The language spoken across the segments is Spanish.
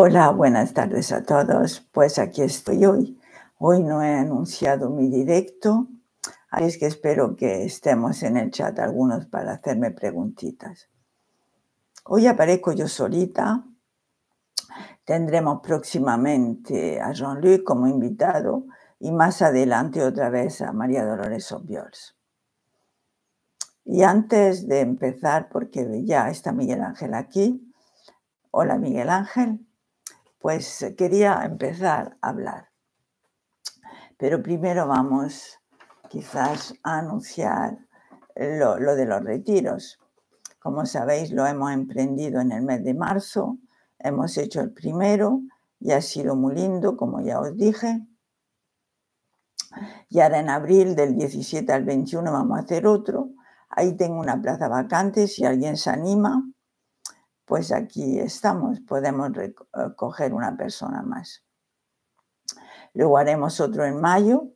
Hola, buenas tardes a todos. Pues aquí estoy hoy. Hoy no he anunciado mi directo, así es que espero que estemos en el chat algunos para hacerme preguntitas. Hoy aparezco yo solita. Tendremos próximamente a Jean-Luc como invitado y más adelante otra vez a María Dolores Obiols. Y antes de empezar, porque ya está Miguel Ángel aquí. Hola Miguel Ángel pues eh, quería empezar a hablar. Pero primero vamos quizás a anunciar eh, lo, de los retiros. Como sabéis, lo hemos emprendido en el mes de marzo, hemos hecho el primero y ha sido muy lindo, como ya os dije. Y ahora en abril, del 17 al 21, vamos a hacer otro. Ahí tengo una plaza vacante, si alguien se anima, pues aquí estamos, podemos recoger eh, una persona más. Luego haremos otro en mayo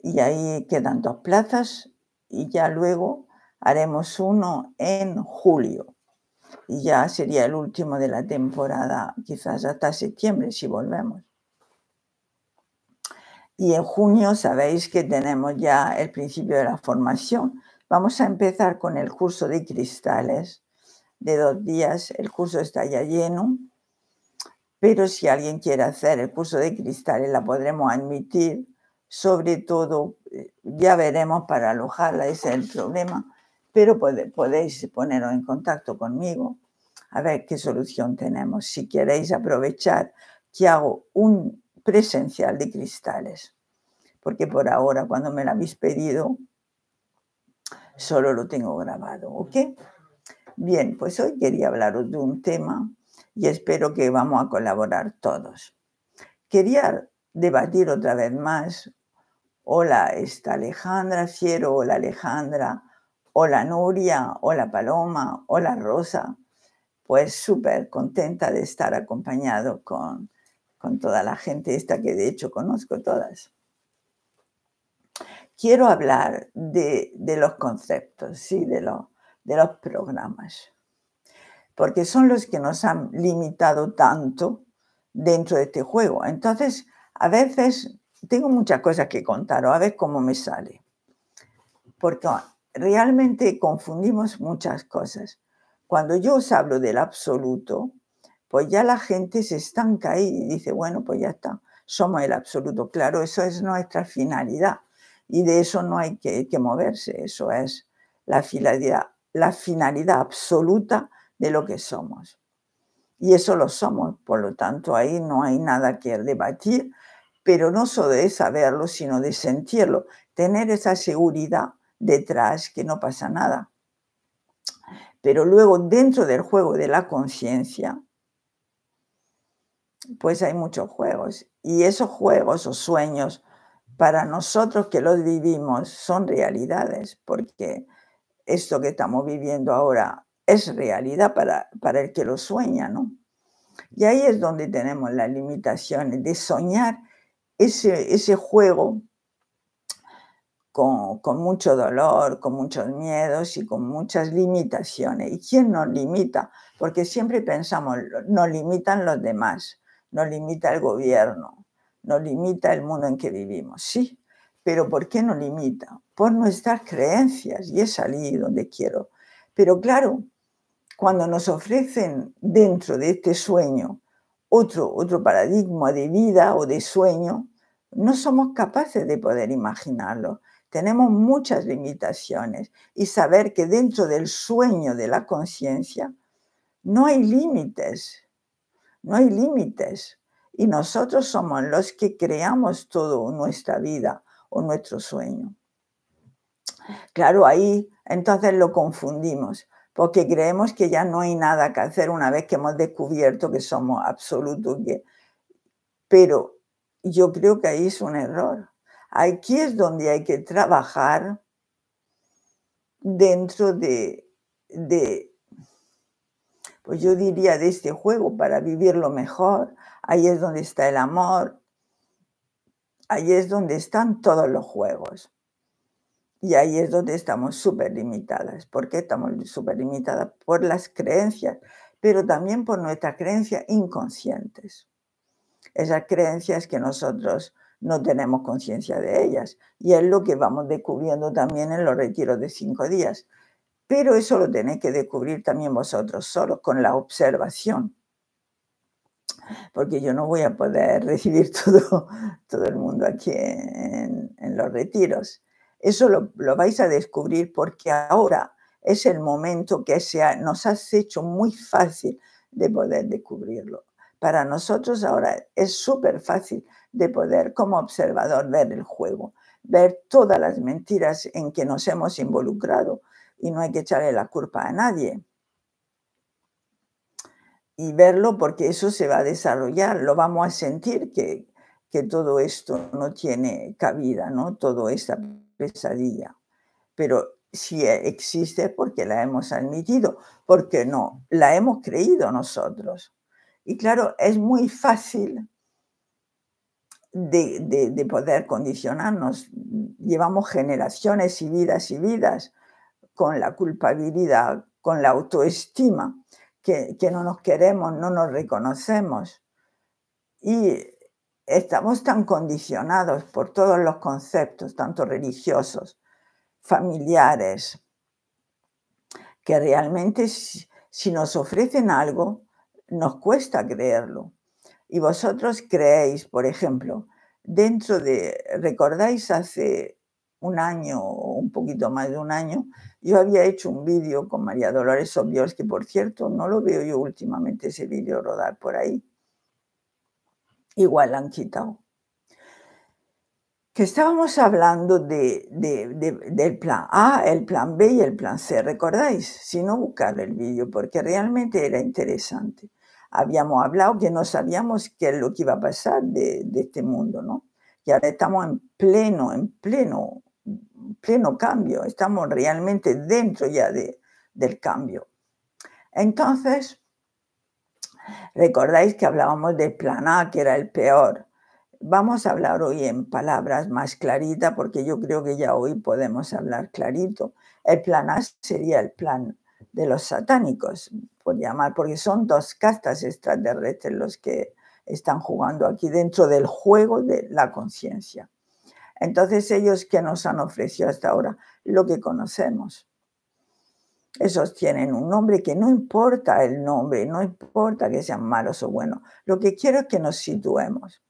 y ahí quedan dos plazas y ya luego haremos uno en julio y ya sería el último de la temporada, quizás hasta septiembre si volvemos. Y en junio sabéis que tenemos ya el principio de la formación. Vamos a empezar con el curso de cristales de dos días, el curso está ya lleno, pero si alguien quiere hacer el curso de cristales la podremos admitir, sobre todo eh, ya veremos para alojarla, ese es el problema, pero podéis poneros en contacto conmigo a ver qué solución tenemos, si queréis aprovechar que hago un presencial de cristales, porque por ahora cuando me lo habéis pedido solo lo tengo grabado, ¿ok? Bien, pues hoy quería hablaros de un tema y espero que vamos a colaborar todos. Quería debatir otra vez más, hola esta Alejandra Fiero, hola Alejandra, hola Nuria, hola Paloma, hola Rosa, pues súper contenta de estar acompañado con, toda la gente esta que de hecho conozco todas. Quiero hablar de, los conceptos, sí, de los de los programas, porque son los que nos han limitado tanto dentro de este juego. Entonces, a veces tengo muchas cosas que o a ver cómo me sale, porque realmente confundimos muchas cosas. Cuando yo os hablo del absoluto, pues ya la gente se estanca ahí y dice, bueno, pues ya está, somos el absoluto. Claro, eso es nuestra finalidad y de eso no hay que, que moverse, eso es la finalidad la finalidad absoluta de lo que somos. Y eso lo somos, por lo tanto ahí no hay nada que debatir, pero no solo de saberlo, sino de sentirlo, tener esa seguridad detrás que no pasa nada. Pero luego dentro del juego de la conciencia, pues hay muchos juegos y esos juegos o sueños para nosotros que los vivimos son realidades, porque esto que estamos viviendo ahora es realidad para, el que lo sueña, ¿no? Y ahí es donde tenemos las limitaciones de soñar ese, ese juego con, con, mucho dolor, con muchos miedos y con muchas limitaciones. ¿Y quién nos limita? Porque siempre pensamos, nos limitan los demás, nos limita el gobierno, nos limita el mundo en que vivimos. Sí, pero ¿por qué no limita? Por nuestras creencias, y es allí donde quiero. Pero claro, cuando nos ofrecen dentro de este sueño otro, otro paradigma de vida o de sueño, no somos capaces de poder imaginarlo. Tenemos muchas limitaciones y saber que dentro del sueño de la conciencia no hay límites, no hay límites. Y nosotros somos los que creamos toda nuestra vida o nuestro sueño. Claro, ahí entonces lo confundimos, porque creemos que ya no hay nada que hacer una vez que hemos descubierto que somos absolutos. Pero yo creo que ahí es un error. Aquí es donde hay que trabajar dentro de, pues yo diría, de este juego para vivirlo mejor. Ahí es donde está el amor, Ahí es donde están todos los juegos. Y ahí es donde estamos súper limitadas. ¿Por qué estamos súper limitadas? Por las creencias, pero también por nuestras creencias inconscientes. Esas creencias que nosotros no tenemos conciencia de ellas. Y es lo que vamos descubriendo también en los retiros de cinco días. Pero eso lo tenéis que descubrir también vosotros solos con la observación porque yo no voy a poder recibir todo, el mundo aquí en, los retiros. Eso lo, vais a descubrir porque ahora es el momento que se nos has hecho muy fácil de poder descubrirlo. Para nosotros ahora es súper fácil de poder como observador ver el juego, ver todas las mentiras en que nos hemos involucrado y no hay que echarle la culpa a nadie y verlo porque eso se va a desarrollar, lo vamos a sentir que, todo esto no tiene cabida, ¿no? Toda esta pesadilla. Pero si existe es porque la hemos admitido, porque no, la hemos creído nosotros. Y claro, es muy fácil de, de poder condicionarnos. Llevamos generaciones y vidas y vidas con la culpabilidad, con la autoestima que, no nos queremos, no nos reconocemos. Y estamos tan condicionados por todos los conceptos, tanto religiosos, familiares, que realmente si, si, nos ofrecen algo, nos cuesta creerlo. Y vosotros creéis, por ejemplo, dentro de, recordáis hace un año o un poquito más de un año, yo había hecho un vídeo con María Dolores Obios, que por cierto no lo veo yo últimamente ese vídeo rodar por ahí. Igual la han quitado. Que estábamos hablando del plan A, el plan B y el plan C. ¿Recordáis? Si no, buscar el vídeo, porque realmente era interesante. Habíamos hablado que no sabíamos qué es lo que iba a pasar de, este mundo, ¿no? Y ahora estamos en pleno, en pleno pleno cambio, estamos realmente dentro ya del cambio. Entonces, recordáis que hablábamos de plan A, que era el peor. Vamos a hablar hoy en palabras más claritas, porque yo creo que ya hoy podemos hablar clarito. El plan A sería el plan de los satánicos, por llamar, porque son dos castas extraterrestres los que están jugando aquí dentro del juego de la conciencia. Entonces ellos que nos han ofrecido hasta ahora lo que conocemos. Esos tienen un nombre que no importa el nombre, no importa que sean malos o buenos. Lo que quiero es que nos situemos.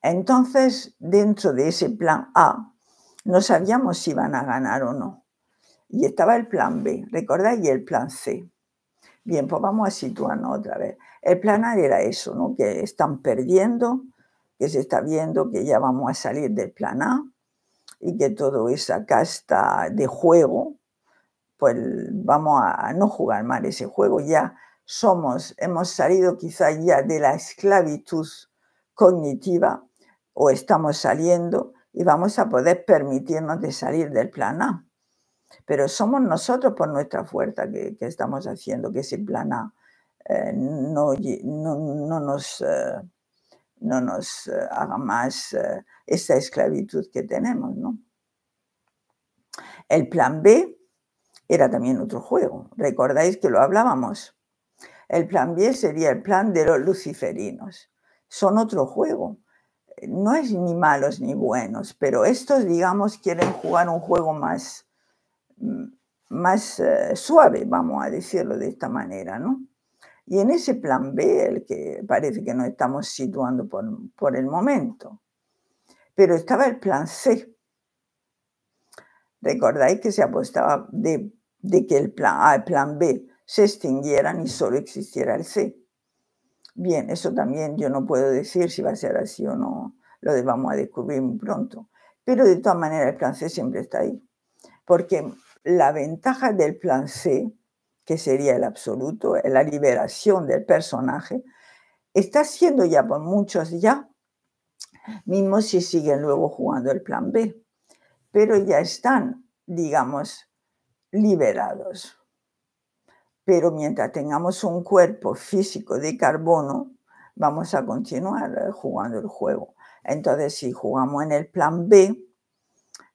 Entonces, dentro de ese plan A, no sabíamos si iban a ganar o no. Y estaba el plan B, recordáis, y el plan C. Bien, pues vamos a situarnos otra vez. El plan A era eso, ¿no? Que están perdiendo, que se está viendo que ya vamos a salir del plan A y que toda esa casta de juego, pues vamos a no jugar mal ese juego, ya somos, hemos salido quizás ya de la esclavitud cognitiva o estamos saliendo y vamos a poder permitirnos de salir del plan A. Pero somos nosotros por nuestra fuerza que, estamos haciendo que ese plan A eh, no, no, nos... Eh, no nos eh, haga más eh, esta esclavitud que tenemos, ¿no? El plan B era también otro juego, recordáis que lo hablábamos. El plan B sería el plan de los luciferinos. Son otro juego. No es ni malos ni buenos, pero estos, digamos, quieren jugar un juego más, mm, más eh, suave, vamos a decirlo de esta manera, ¿no? Y en ese plan B, el que parece que nos estamos situando por, por el momento. Pero estaba el plan C. Recordáis que se apostaba de, de que el plan A, el plan B se extinguieran y solo existiera el C. Bien, eso también yo no puedo decir si va a ser así o no, lo vamos a descubrir muy pronto. Pero de todas maneras el plan C siempre está ahí, porque la ventaja del plan C que sería el absoluto, la liberación del personaje, está siendo ya por muchos ya, mismo si siguen luego jugando el plan B, pero ya están, digamos, liberados. Pero mientras tengamos un cuerpo físico de carbono, vamos a continuar eh, jugando el juego. Entonces, si jugamos en el plan B,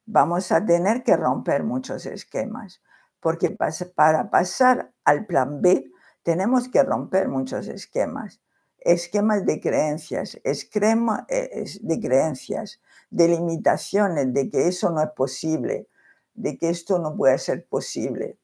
vamos a tener que romper muchos esquemas porque para pasar al plan B tenemos que romper muchos esquemas, esquemas de creencias, esquemas e, de creencias, de limitaciones, de que eso no es posible, de que esto no puede ser posible.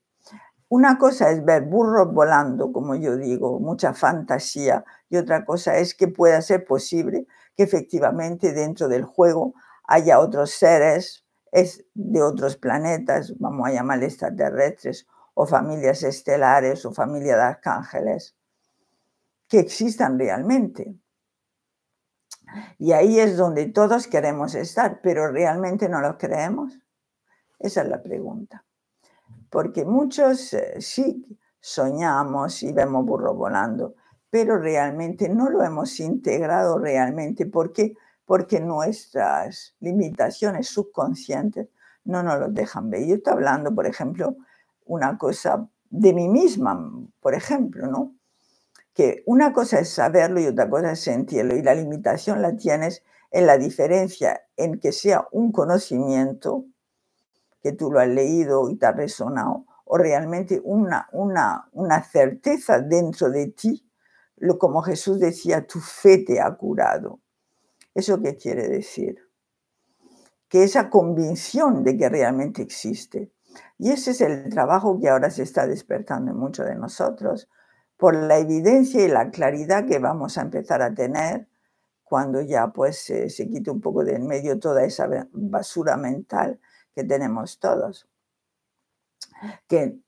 Una cosa es ver burros volando, como yo digo, mucha fantasía, y otra cosa es que pueda ser posible que efectivamente dentro del juego haya otros seres es de otros planetas, vamos a llamar extraterrestres, o familias estelares, o familia de arcángeles, que existan realmente. Y ahí es donde todos queremos estar, pero realmente no lo creemos. Esa es la pregunta. Porque muchos eh, sí soñamos y vemos burro volando, pero realmente no lo hemos integrado realmente porque porque nuestras limitaciones subconscientes no nos los dejan ver. Yo estoy hablando, por ejemplo, una cosa de mí misma, por ejemplo, ¿no? Que una cosa es saberlo y otra cosa es sentirlo, y la limitación la tienes en la diferencia en que sea un conocimiento, que tú lo has leído y te ha resonado, o realmente una, una, certeza dentro de ti, lo como Jesús decía, tu fe te ha curado. ¿Eso qué quiere decir? Que esa convicción de que realmente existe. Y ese es el trabajo que ahora se está despertando en muchos de nosotros por la evidencia y la claridad que vamos a empezar a tener cuando ya pues se, se quite un poco de en medio toda esa basura mental que tenemos todos. Que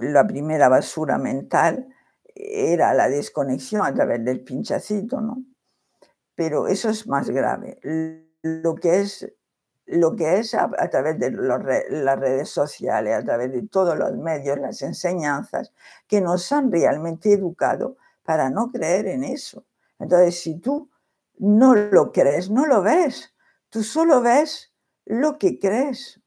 la primera basura mental era la desconexión a través del pinchacito, ¿no? pero eso es más grave. Lo que es, lo que es a, través de las redes sociales, a través de todos los medios, las enseñanzas, que nos han realmente educado para no creer en eso. Entonces, si tú no lo crees, no lo ves, tú solo ves lo que crees.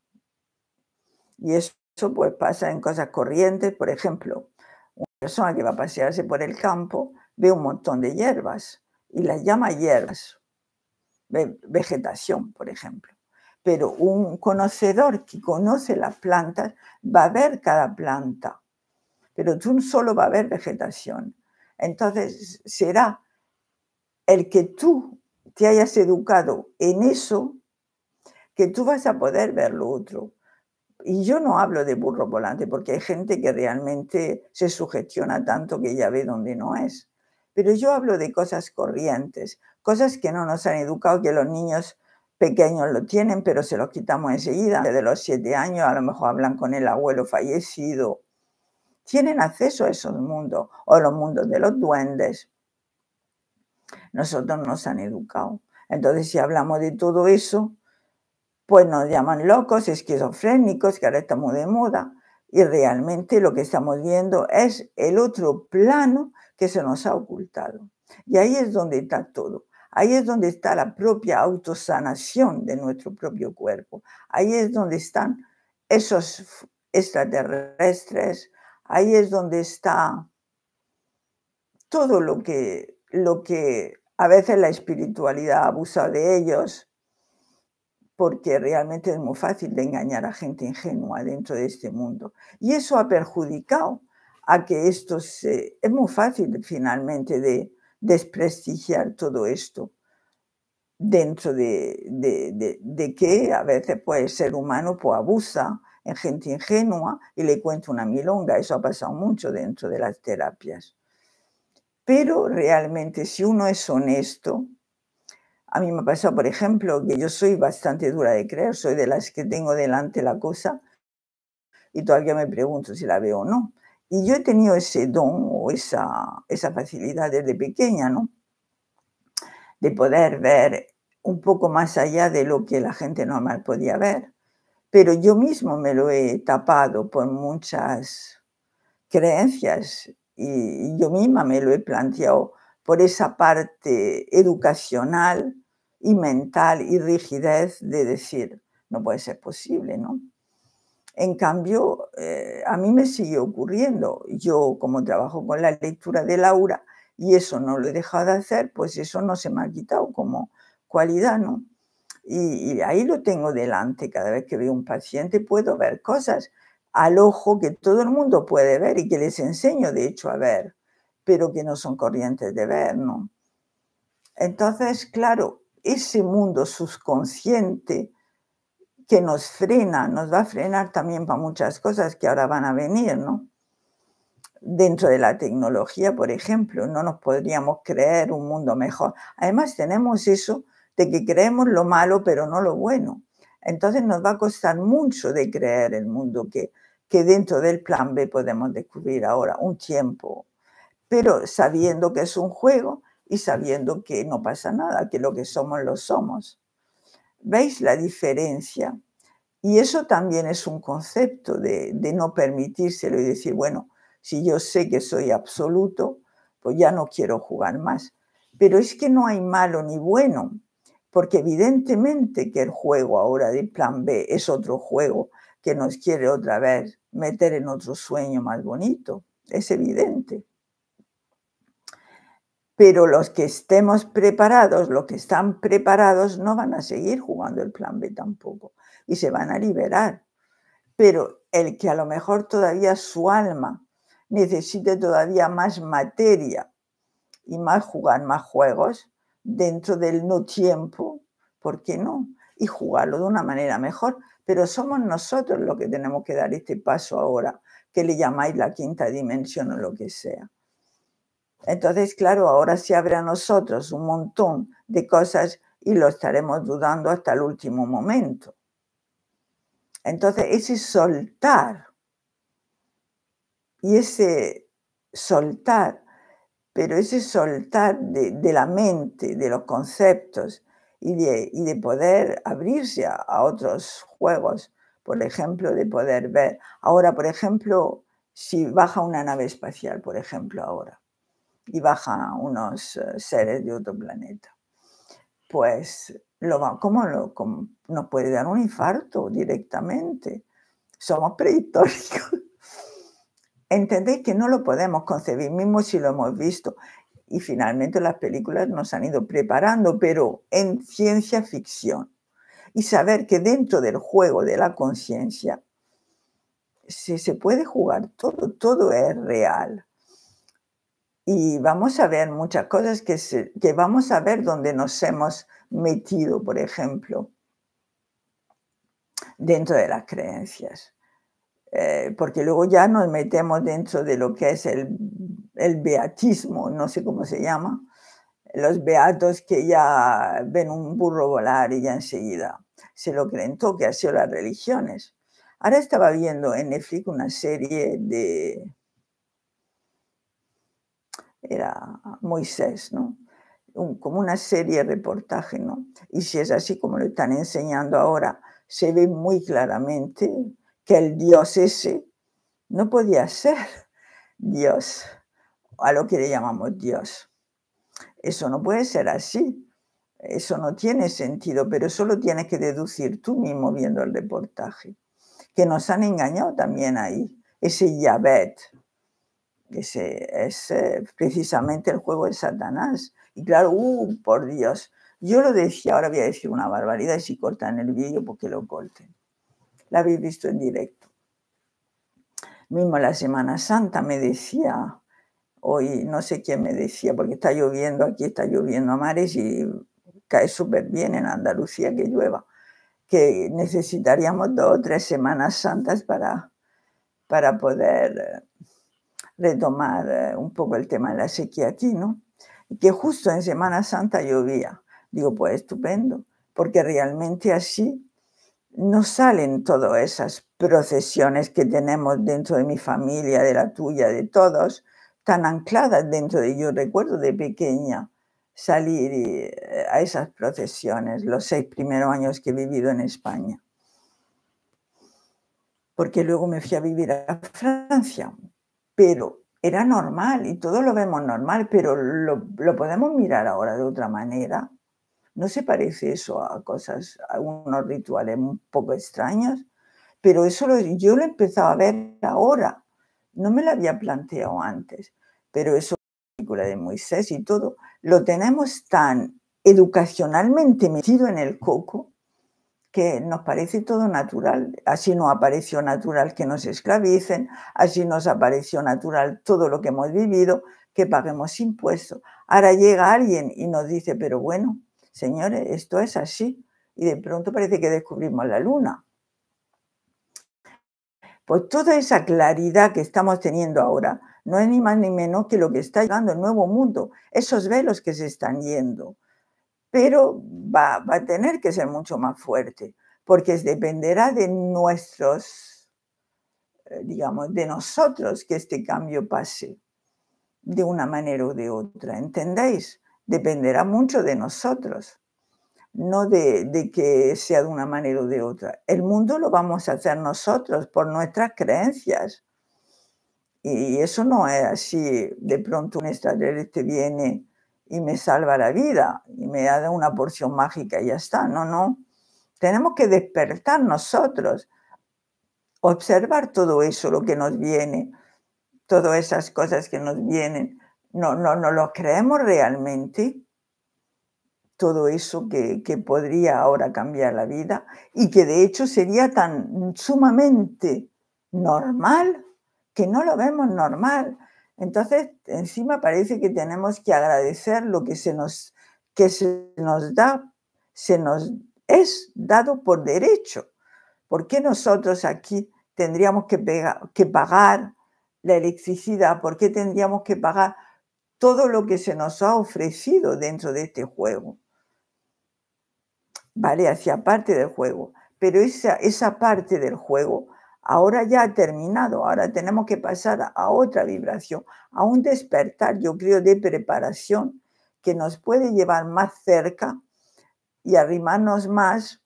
Y eso pues pasa en cosas corrientes, por ejemplo, una persona que va a pasearse por el campo ve un montón de hierbas, y las llama hierbas, vegetación, por ejemplo. Pero un conocedor que conoce las plantas va a ver cada planta, pero tú solo va a ver vegetación. Entonces será el que tú te hayas educado en eso que tú vas a poder ver lo otro. Y yo no hablo de burro volante porque hay gente que realmente se sugestiona tanto que ya ve donde no es pero yo hablo de cosas corrientes, cosas que no nos han educado, que los niños pequeños lo tienen, pero se los quitamos enseguida. Desde los siete años a lo mejor hablan con el abuelo fallecido. Tienen acceso a esos mundos o los mundos de los duendes. Nosotros nos han educado. Entonces, si hablamos de todo eso, pues nos llaman locos, esquizofrénicos, que ahora estamos de moda. Y realmente lo que estamos viendo es el otro plano que se nos ha ocultado. Y ahí es donde está todo. Ahí es donde está la propia autosanación de nuestro propio cuerpo. Ahí es donde están esos extraterrestres. Ahí es donde está todo lo que, lo que a veces la espiritualidad abusa de ellos porque realmente es muy fácil de engañar a gente ingenua dentro de este mundo. Y eso ha perjudicado a que esto se... Es muy fácil finalmente de desprestigiar todo esto dentro de, que a veces pues, el ser humano pues, abusa en gente ingenua y le cuenta una milonga. Eso ha pasado mucho dentro de las terapias. Pero realmente si uno es honesto, a mí me ha pasado, por ejemplo, que yo soy bastante dura de creer, soy de las que tengo delante la cosa y todavía me pregunto si la veo o no. Y yo he tenido ese don o esa, esa facilidad desde pequeña, ¿no? De poder ver un poco más allá de lo que la gente normal podía ver. Pero yo mismo me lo he tapado por muchas creencias y yo misma me lo he planteado por esa parte educacional y mental y rigidez de decir, no puede ser posible, ¿no? En cambio, eh, a mí me sigue ocurriendo. Yo, como trabajo con la lectura de Laura y eso no lo he dejado de hacer, pues eso no se me ha quitado como cualidad, ¿no? Y, y ahí lo tengo delante. Cada vez que veo un paciente puedo ver cosas al ojo que todo el mundo puede ver y que les enseño, de hecho, a ver, pero que no son corrientes de ver, ¿no? Entonces, claro, ese mundo subconsciente que nos frena, nos va a frenar también para muchas cosas que ahora van a venir, ¿no? Dentro de la tecnología, por ejemplo, no nos podríamos creer un mundo mejor. Además, tenemos eso de que creemos lo malo, pero no lo bueno. Entonces nos va a costar mucho de creer el mundo que, que dentro del plan B podemos descubrir ahora, un tiempo, pero sabiendo que es un juego y sabiendo que no pasa nada, que lo que somos lo somos. ¿Veis la diferencia? Y eso también es un concepto de, no permitírselo y decir, bueno, si yo sé que soy absoluto, pues ya no quiero jugar más. Pero es que no hay malo ni bueno, porque evidentemente que el juego ahora de plan B es otro juego que nos quiere otra vez meter en otro sueño más bonito, es evidente pero los que estemos preparados, los que están preparados, no van a seguir jugando el plan B tampoco y se van a liberar. Pero el que a lo mejor todavía su alma necesite todavía más materia y más jugar más juegos dentro del no tiempo, ¿por qué no? Y jugarlo de una manera mejor. Pero somos nosotros los que tenemos que dar este paso ahora, que le llamáis la quinta dimensión o lo que sea. Entonces, claro, ahora se abre a nosotros un montón de cosas y lo estaremos dudando hasta el último momento. Entonces, ese soltar y ese soltar, pero ese soltar de, la mente, de los conceptos y de, poder abrirse a, otros juegos, por ejemplo, de poder ver. Ahora, por ejemplo, si baja una nave espacial, por ejemplo, ahora y baja unos eh, seres de otro planeta. Pues, lo ¿cómo, nos puede dar un infarto directamente? Somos prehistóricos. Entendéis que no lo podemos concebir, mismo si lo hemos visto. Y finalmente las películas nos han ido preparando, pero en ciencia ficción. Y saber que dentro del juego de la conciencia se, se puede jugar todo, todo es real y vamos a ver muchas cosas que, que vamos a ver dónde nos hemos metido, por ejemplo, dentro de las creencias. Eh, porque luego ya nos metemos dentro de lo que es el, el beatismo, no sé cómo se llama, los beatos que ya ven un burro volar y ya enseguida se lo creen todo, que ha sido las religiones. Ahora estaba viendo en Netflix una serie de, era Moisés, ¿no? como una serie de reportaje, ¿no? Y si es así como lo están enseñando ahora, se ve muy claramente que el Dios ese no podía ser Dios, a lo que le llamamos Dios. Eso no puede ser así, eso no tiene sentido, pero eso lo tienes que deducir tú mismo viendo el reportaje, que nos han engañado también ahí, ese Yahvet, que se, es eh, precisamente el juego de Satanás. Y claro, uh, por Dios, yo lo decía, ahora voy a decir una barbaridad y si cortan el vídeo, porque lo corten. La habéis visto en directo. Mismo la Semana Santa me decía, hoy no sé quién me decía, porque está lloviendo aquí, está lloviendo a mares y cae súper bien en Andalucía que llueva, que necesitaríamos dos o tres Semanas Santas para, para poder retomar eh, un poco el tema de la sequía aquí, ¿no? que justo en Semana Santa llovía. Digo, pues estupendo, porque realmente así no salen todas esas procesiones que tenemos dentro de mi familia, de la tuya, de todos, tan ancladas dentro de yo recuerdo de pequeña salir eh, a esas procesiones los seis primeros años que he vivido en España. Porque luego me fui a vivir a Francia, pero era normal y todos lo vemos normal, pero lo, podemos mirar ahora de otra manera. No se parece eso a cosas, a unos rituales un poco extraños, pero eso lo, yo lo he empezado a ver ahora. No me lo había planteado antes, pero eso, la película de Moisés y todo, lo tenemos tan educacionalmente metido en el coco que nos parece todo natural. Así nos apareció natural que nos esclavicen, así nos apareció natural todo lo que hemos vivido, que paguemos impuestos. Ahora llega alguien y nos dice, pero bueno, señores, esto es así. Y de pronto parece que descubrimos la luna. Pues toda esa claridad que estamos teniendo ahora no es ni más ni menos que lo que está llegando el nuevo mundo, esos velos que se están yendo pero va, a tener que ser mucho más fuerte, porque dependerá de nuestros, eh, digamos, de nosotros que este cambio pase de una manera o de otra, ¿entendéis? Dependerá mucho de nosotros, no de, que sea de una manera o de otra. El mundo lo vamos a hacer nosotros por nuestras creencias. Y eso no es así, de pronto un te viene y me salva la vida y me da una porción mágica y ya está. No, no. Tenemos que despertar nosotros, observar todo eso, lo que nos viene, todas esas cosas que nos vienen. No, no, no lo creemos realmente todo eso que, que, podría ahora cambiar la vida y que de hecho sería tan sumamente normal que no lo vemos normal. Entonces, encima parece que tenemos que agradecer lo que se nos, da, se nos es dado por derecho. ¿Por qué nosotros aquí tendríamos que, pagar la electricidad? ¿Por qué tendríamos que pagar todo lo que se nos ha ofrecido dentro de este juego? Vale, hacia parte del juego, pero esa, esa parte del juego Ahora ya ha terminado, ahora tenemos que pasar a otra vibración, a un despertar, yo creo, de preparación que nos puede llevar más cerca y arrimarnos más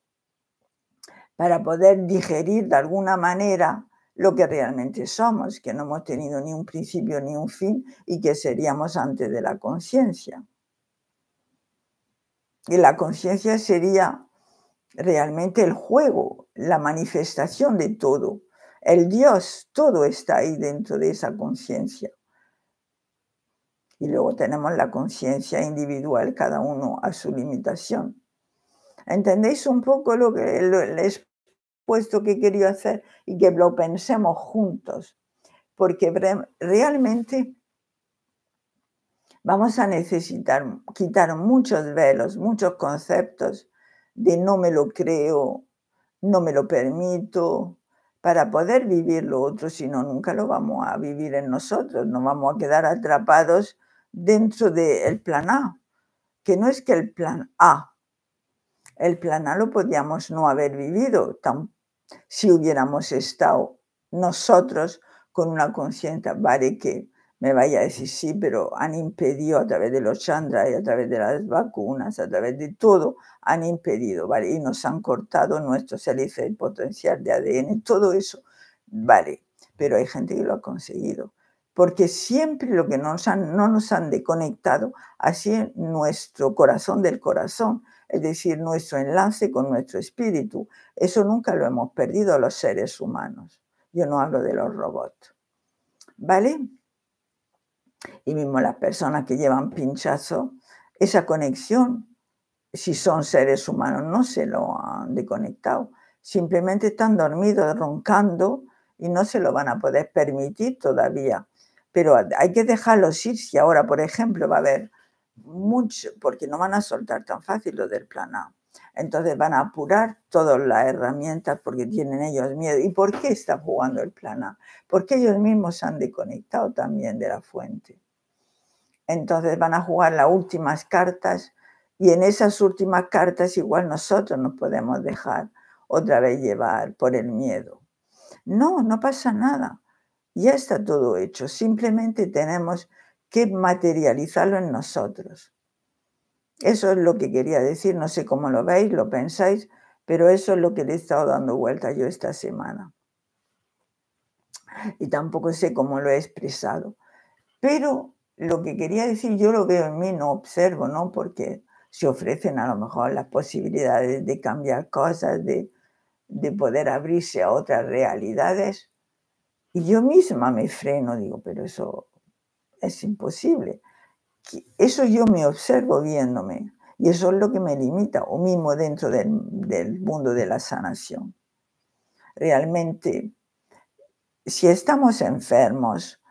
para poder digerir de alguna manera lo que realmente somos, que no hemos tenido ni un principio ni un fin y que seríamos antes de la conciencia. Y la conciencia sería realmente el juego, la manifestación de todo, el Dios, todo está ahí dentro de esa conciencia. Y luego tenemos la conciencia individual, cada uno a su limitación. ¿Entendéis un poco lo que les puesto que quería hacer y que lo pensemos juntos? Porque realmente vamos a necesitar quitar muchos velos, muchos conceptos de no me lo creo, no me lo permito, para poder vivir lo otro, si no, nunca lo vamos a vivir en nosotros, no vamos a quedar atrapados dentro del plan A, que no es que el plan A, el plan A lo podíamos no haber vivido tan, si hubiéramos estado nosotros con una conciencia, vale, que me vaya a decir sí, pero han impedido a través de los chandras y a través de las vacunas, a través de todo, han impedido, ¿vale? Y nos han cortado nuestro hélices, potencial de ADN, todo eso, ¿vale? Pero hay gente que lo ha conseguido, porque siempre lo que nos han, no nos han desconectado, así sido nuestro corazón del corazón, es decir, nuestro enlace con nuestro espíritu, eso nunca lo hemos perdido los seres humanos. Yo no hablo de los robots, ¿vale? y mismo las personas que llevan pinchazo, esa conexión, si son seres humanos, no se lo han desconectado. Simplemente están dormidos, roncando y no se lo van a poder permitir todavía. Pero hay que dejarlos ir si ahora, por ejemplo, va a haber mucho, porque no van a soltar tan fácil lo del plan A. Entonces van a apurar todas las herramientas porque tienen ellos miedo. ¿Y por qué están jugando el plan A? Porque ellos mismos se han desconectado también de la fuente. Entonces van a jugar las últimas cartas y en esas últimas cartas igual nosotros nos podemos dejar otra vez llevar por el miedo. No, no pasa nada. Ya está todo hecho. Simplemente tenemos que materializarlo en nosotros. Eso es lo que quería decir, no sé cómo lo veis, lo pensáis, pero eso es lo que le he estado dando vuelta yo esta semana. Y tampoco sé cómo lo he expresado. Pero lo que quería decir yo lo veo en mí, no observo, ¿no? Porque se ofrecen a lo mejor las posibilidades de cambiar cosas, de poder abrirse a otras realidades. Y yo misma me freno, digo, pero eso es imposible eso yo me observo viéndome y eso es lo que me limita o mismo dentro del, mundo de la sanación. Realmente, si estamos enfermos,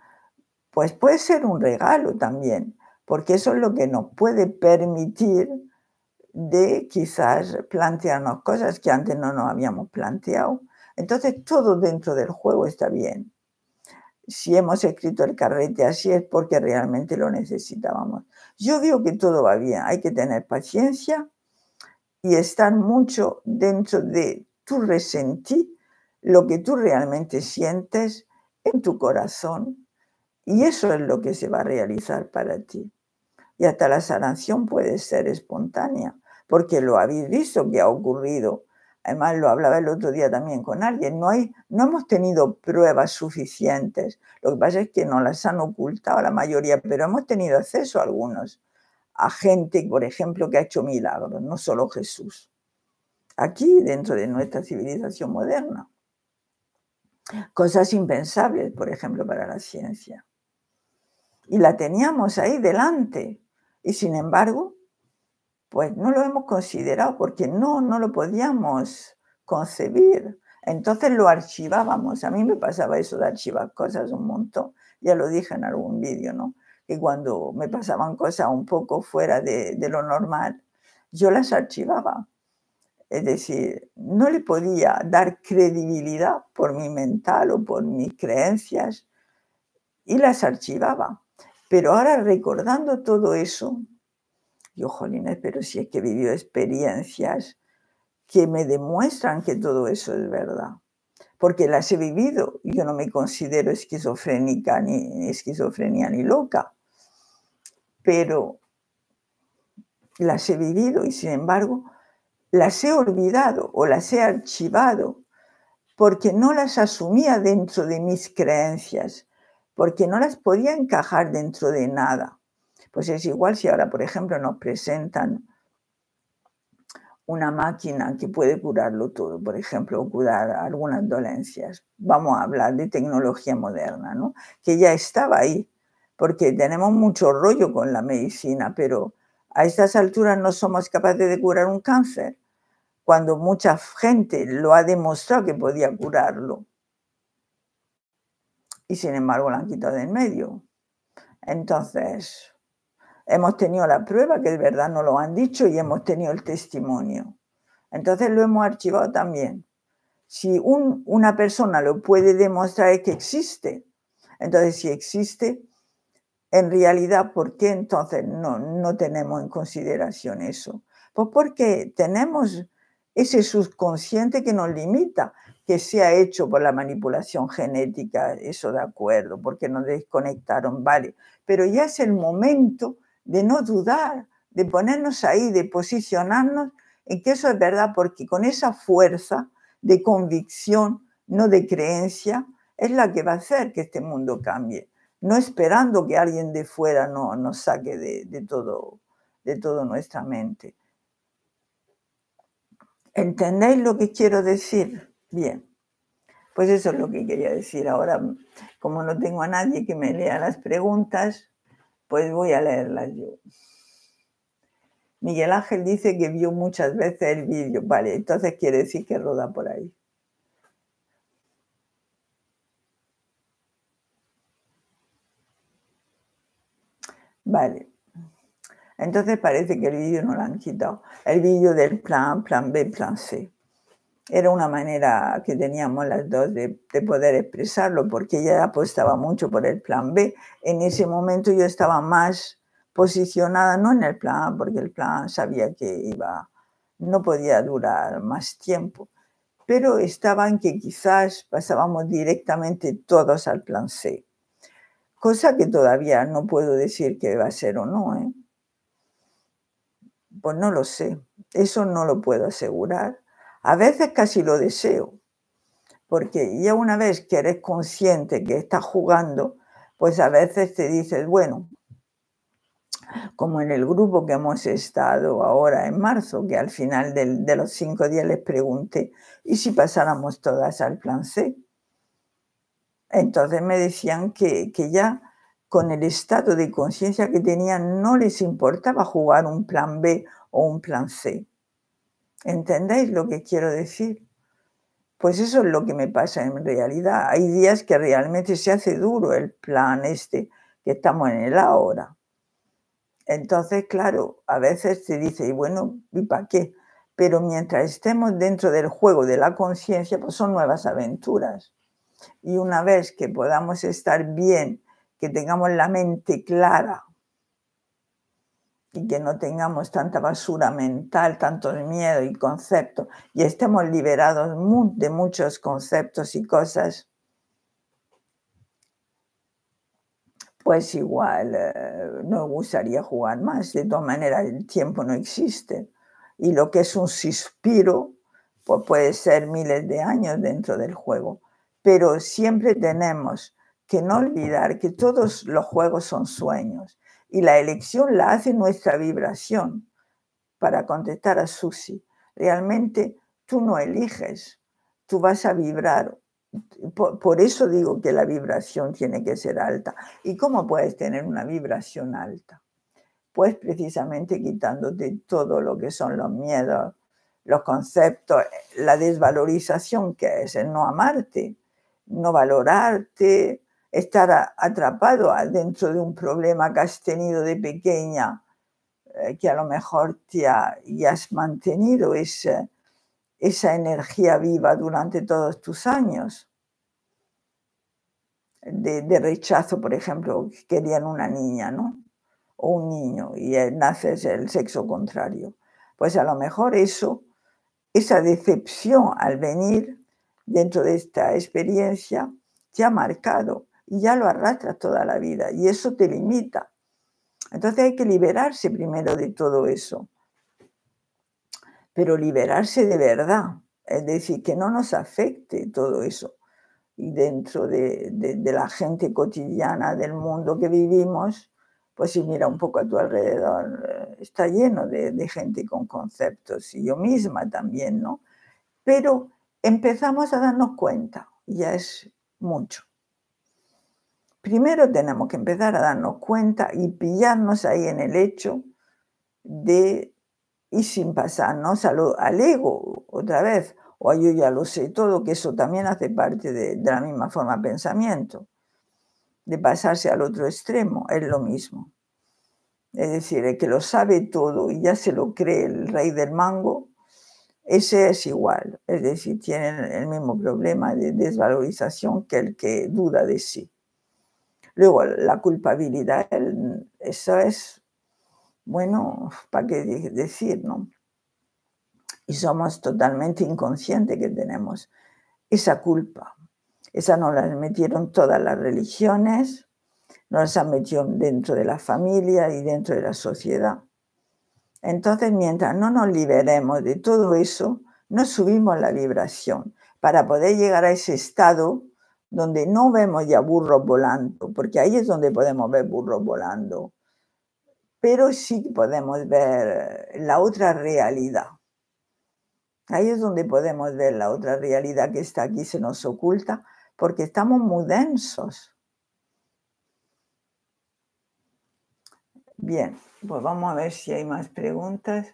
pues puede ser un regalo también, porque eso es lo que nos puede permitir de quizás plantearnos cosas que antes no nos habíamos planteado. Entonces todo dentro del juego está bien si hemos escrito el carrete así es porque realmente lo necesitábamos. Yo digo que todo va bien, hay que tener paciencia y estar mucho dentro de tu resentí, lo que tú realmente sientes en tu corazón y eso es lo que se va a realizar para ti. Y hasta la sanación puede ser espontánea, porque lo habéis visto que ha ocurrido además lo hablaba el otro día también con alguien, no, hay, no hemos tenido pruebas suficientes, lo que pasa es que no las han ocultado la mayoría, pero hemos tenido acceso a algunos, a gente, por ejemplo, que ha hecho milagros, no solo Jesús, aquí dentro de nuestra civilización moderna. Cosas impensables, por ejemplo, para la ciencia. Y la teníamos ahí delante, y sin embargo pues no lo hemos considerado porque no, no lo podíamos concebir. Entonces lo archivábamos. A mí me pasaba eso de archivar cosas un montón. Ya lo dije en algún vídeo, ¿no? Que cuando me pasaban cosas un poco fuera de, de lo normal, yo las archivaba. Es decir, no le podía dar credibilidad por mi mental o por mis creencias y las archivaba. Pero ahora recordando todo eso, yo, Jolines, pero si es que he vivido experiencias que me demuestran que todo eso es verdad, porque las he vivido. Yo no me considero esquizofrénica ni esquizofrenia ni loca, pero las he vivido y sin embargo las he olvidado o las he archivado porque no las asumía dentro de mis creencias, porque no las podía encajar dentro de nada. Pues es igual si ahora, por ejemplo, nos presentan una máquina que puede curarlo todo, por ejemplo, curar algunas dolencias. Vamos a hablar de tecnología moderna, ¿no? Que ya estaba ahí, porque tenemos mucho rollo con la medicina, pero a estas alturas no somos capaces de curar un cáncer, cuando mucha gente lo ha demostrado que podía curarlo. Y sin embargo la han quitado en medio. Entonces, Hemos tenido la prueba que de verdad no lo han dicho y hemos tenido el testimonio. Entonces lo hemos archivado también. Si una persona lo puede demostrar es que existe, entonces si existe, en realidad, ¿por qué entonces no, no tenemos en consideración eso? Pues porque tenemos ese subconsciente que nos limita, que se ha hecho por la manipulación genética, eso de acuerdo, porque nos desconectaron, vale, pero ya es el momento de no dudar, de ponernos ahí, de posicionarnos en que eso es verdad, porque con esa fuerza de convicción, no de creencia, es la que va a hacer que este mundo cambie, no esperando que alguien de fuera no, nos saque de, todo, de toda nuestra mente. ¿Entendéis lo que quiero decir? Bien, pues eso es lo que quería decir. Ahora, como no tengo a nadie que me lea las preguntas, pues voy a leerla yo. Miguel Ángel dice que vio muchas veces el vídeo. Vale, entonces quiere decir que roda por ahí. Vale. Entonces parece que el vídeo no lo han quitado. El vídeo del plan, plan B, plan C era una manera que teníamos las dos de, poder expresarlo, porque ella apostaba mucho por el plan B. En ese momento yo estaba más posicionada, no en el plan A, porque el plan sabía que iba, no podía durar más tiempo, pero estaba en que quizás pasábamos directamente todos al plan C, cosa que todavía no puedo decir que va a ser o no. ¿eh? Pues no lo sé, eso no lo puedo asegurar a veces casi lo deseo, porque ya una vez que eres consciente que estás jugando, pues a veces te dices, bueno, como en el grupo que hemos estado ahora en marzo, que al final de los cinco días les pregunté, ¿y si pasáramos todas al plan C? Entonces me decían que, que ya con el estado de conciencia que tenían no les importaba jugar un plan B o un plan C. ¿Entendéis lo que quiero decir? Pues eso es lo que me pasa en realidad. Hay días que realmente se hace duro el plan este que estamos en el ahora. Entonces, claro, a veces se dice, y bueno, ¿y para qué? Pero mientras estemos dentro del juego de la conciencia, pues son nuevas aventuras. Y una vez que podamos estar bien, que tengamos la mente clara y que no tengamos tanta basura mental, tanto miedo y conceptos, y estemos liberados de muchos conceptos y cosas, pues igual eh, no gustaría jugar más. De todas maneras, el tiempo no existe. Y lo que es un suspiro, pues puede ser miles de años dentro del juego. Pero siempre tenemos que no olvidar que todos los juegos son sueños y la elección la hace nuestra vibración. Para contestar a Susi, realmente tú no eliges, tú vas a vibrar. Por, eso digo que la vibración tiene que ser alta. ¿Y cómo puedes tener una vibración alta? Pues precisamente quitándote todo lo que son los miedos, los conceptos, la desvalorización que es el no amarte, no valorarte, estar atrapado dentro de un problema que has tenido de pequeña, eh, que a lo mejor te has mantenido esa energía viva durante todos tus años. De, rechazo, por ejemplo, querían una niña, ¿no? O un niño, y eh, naces el sexo contrario. Pues a lo mejor eso, esa decepción al venir dentro de esta experiencia, te ha marcado y ya lo arrastras toda la vida y eso te limita. Entonces hay que liberarse primero de todo eso, pero liberarse de verdad, es decir, que no nos afecte todo eso. Y dentro de, la gente cotidiana del mundo que vivimos, pues si mira un poco a tu alrededor, eh, está lleno de, de gente con conceptos y yo misma también, ¿no? Pero empezamos a darnos cuenta, ya es mucho primero tenemos que empezar a darnos cuenta y pillarnos ahí en el hecho de, y sin pasarnos al, al ego otra vez, o a yo ya lo sé todo, que eso también hace parte de, la misma forma de pensamiento, de pasarse al otro extremo, es lo mismo. Es decir, el que lo sabe todo y ya se lo cree el rey del mango, ese es igual, es decir, tiene el mismo problema de desvalorización que el que duda de sí. Luego, la culpabilidad, eso es, bueno, ¿para qué decir, no? Y somos totalmente inconscientes que tenemos esa culpa. Esa nos la metieron todas las religiones, nos la han metido dentro de la familia y dentro de la sociedad. Entonces, mientras no nos liberemos de todo eso, no subimos la vibración para poder llegar a ese estado donde no vemos ya burros volando, porque ahí es donde podemos ver burros volando, pero sí podemos ver la otra realidad. Ahí es donde podemos ver la otra realidad que está aquí, se nos oculta, porque estamos muy densos. Bien, pues vamos a ver si hay más preguntas.